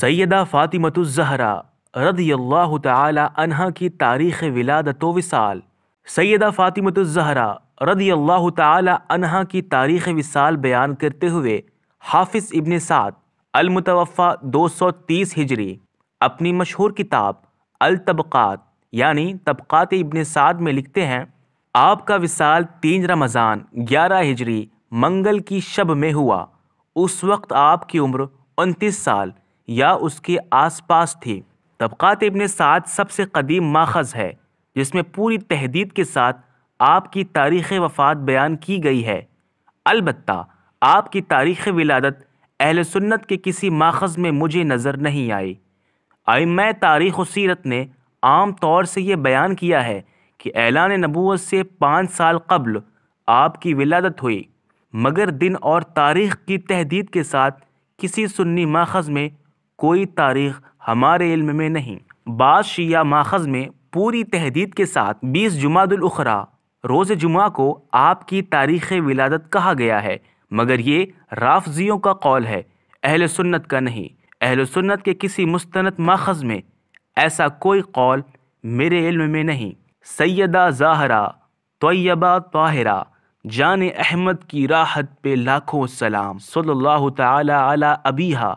सैदा फ़ातिमतुज़हरा रदी अल्लाह तहा की तारीख़ विलादत विसाल सैदा फ़ातिमतुज़हरा रदी अल्लाह तहा की तारीख़ विसाल बयान करते हुए हाफिज़ इबन साद अलमतवफ़ा तीस हिजरी अपनी मशहूर किताब अलतबक़ात यानी तबक़ात इबन साद में लिखते हैं आपका विसाल तीन रमज़ान ग्यारह हिजरी मंगल की शब में हुआ उस वक्त आपकी उम्र उनतीस साल या उसके आसपास थी तबक़ात इबन साद सबसे कदीम माखज़ है जिसमें पूरी तहदीद के साथ आपकी तारीख़ वफ़ात बयान की गई है अलबत् आपकी तारीख़ विलादत अहल सुन्नत के किसी माखज़ में मुझे नज़र नहीं आई आम तारीख़ सीरत ने आम तौर से यह बयान किया है कि एलान नबूत से पाँच साल कबल आपकी विलादत हुई मगर दिन और तारीख़ की तहदीद के साथ किसी सुन्नी माखज़ में कोई तारीख हमारे इल्म में नहीं बाद शिया माखज़ में पूरी तहदीद के साथ बीस जुमादुलखरा रोज़ जुमा को आपकी तारीख़ विलादत कहा गया है मगर ये राफजियों का कौल है अहल सुन्नत का नहीं अहल सुन्नत के किसी मुस्त माखज़ में ऐसा कोई कौल मेरे इल्म में नहीं सैदा ज़ाहरा तोयबा ताहरा जान अहमद की राहत पे लाखों सलाम सल्लल्लाहु ताला अबीहा